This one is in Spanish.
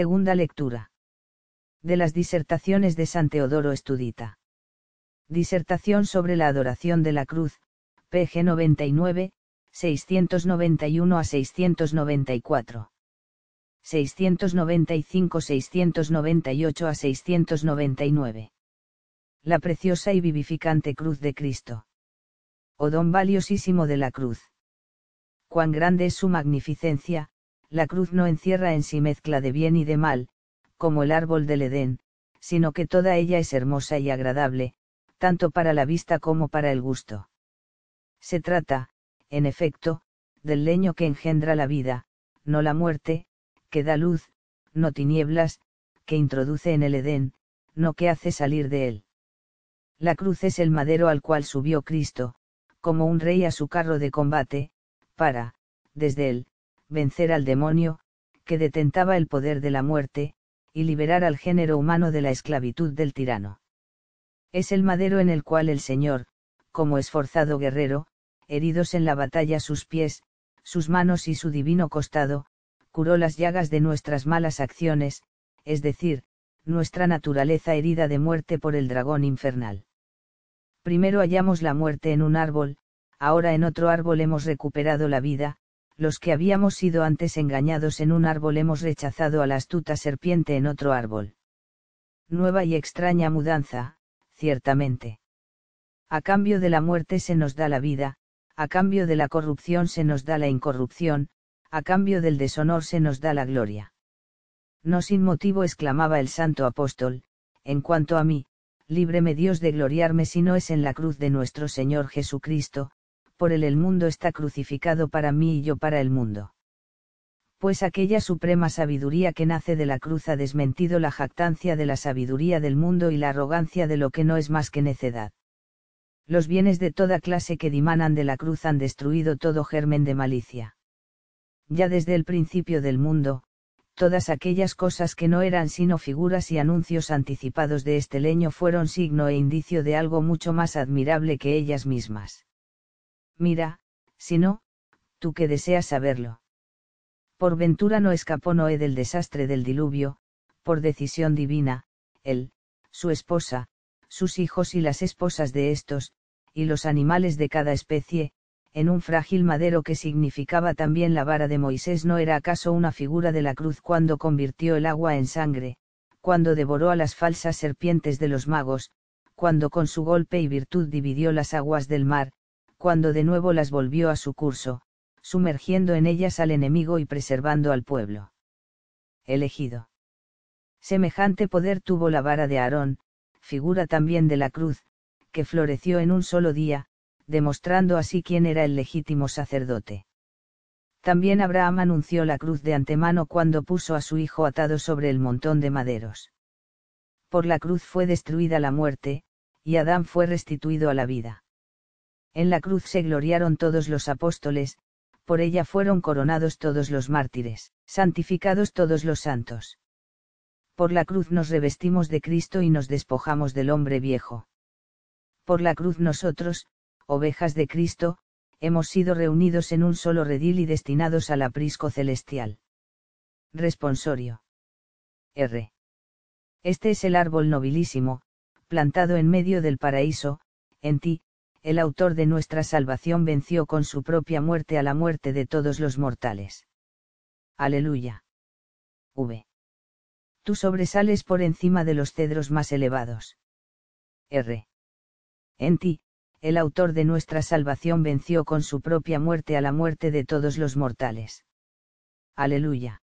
Segunda lectura. De las disertaciones de San Teodoro Estudita. Disertación sobre la adoración de la cruz, pg 99, 691 a 694. 695-698 a 699. La preciosa y vivificante cruz de Cristo. O oh don valiosísimo de la cruz. Cuán grande es su magnificencia, la cruz no encierra en sí mezcla de bien y de mal, como el árbol del Edén, sino que toda ella es hermosa y agradable, tanto para la vista como para el gusto. Se trata, en efecto, del leño que engendra la vida, no la muerte, que da luz, no tinieblas, que introduce en el Edén, no que hace salir de él. La cruz es el madero al cual subió Cristo, como un rey a su carro de combate, para, desde él, vencer al demonio, que detentaba el poder de la muerte, y liberar al género humano de la esclavitud del tirano. Es el madero en el cual el Señor, como esforzado guerrero, heridos en la batalla sus pies, sus manos y su divino costado, curó las llagas de nuestras malas acciones, es decir, nuestra naturaleza herida de muerte por el dragón infernal. Primero hallamos la muerte en un árbol, ahora en otro árbol hemos recuperado la vida, los que habíamos sido antes engañados en un árbol hemos rechazado a la astuta serpiente en otro árbol. Nueva y extraña mudanza, ciertamente. A cambio de la muerte se nos da la vida, a cambio de la corrupción se nos da la incorrupción, a cambio del deshonor se nos da la gloria. No sin motivo exclamaba el santo apóstol, en cuanto a mí, líbreme Dios de gloriarme si no es en la cruz de nuestro Señor Jesucristo, por él el mundo está crucificado para mí y yo para el mundo. Pues aquella suprema sabiduría que nace de la cruz ha desmentido la jactancia de la sabiduría del mundo y la arrogancia de lo que no es más que necedad. Los bienes de toda clase que dimanan de la cruz han destruido todo germen de malicia. Ya desde el principio del mundo, todas aquellas cosas que no eran sino figuras y anuncios anticipados de este leño fueron signo e indicio de algo mucho más admirable que ellas mismas mira, si no, tú que deseas saberlo. Por ventura no escapó Noé del desastre del diluvio, por decisión divina, él, su esposa, sus hijos y las esposas de estos, y los animales de cada especie, en un frágil madero que significaba también la vara de Moisés no era acaso una figura de la cruz cuando convirtió el agua en sangre, cuando devoró a las falsas serpientes de los magos, cuando con su golpe y virtud dividió las aguas del mar, cuando de nuevo las volvió a su curso, sumergiendo en ellas al enemigo y preservando al pueblo. Elegido. Semejante poder tuvo la vara de Aarón, figura también de la cruz, que floreció en un solo día, demostrando así quién era el legítimo sacerdote. También Abraham anunció la cruz de antemano cuando puso a su hijo atado sobre el montón de maderos. Por la cruz fue destruida la muerte, y Adán fue restituido a la vida. En la cruz se gloriaron todos los apóstoles, por ella fueron coronados todos los mártires, santificados todos los santos. Por la cruz nos revestimos de Cristo y nos despojamos del hombre viejo. Por la cruz nosotros, ovejas de Cristo, hemos sido reunidos en un solo redil y destinados al aprisco celestial. Responsorio. R. Este es el árbol nobilísimo, plantado en medio del paraíso, en ti, el autor de nuestra salvación venció con su propia muerte a la muerte de todos los mortales. Aleluya. V. Tú sobresales por encima de los cedros más elevados. R. En ti, el autor de nuestra salvación venció con su propia muerte a la muerte de todos los mortales. Aleluya.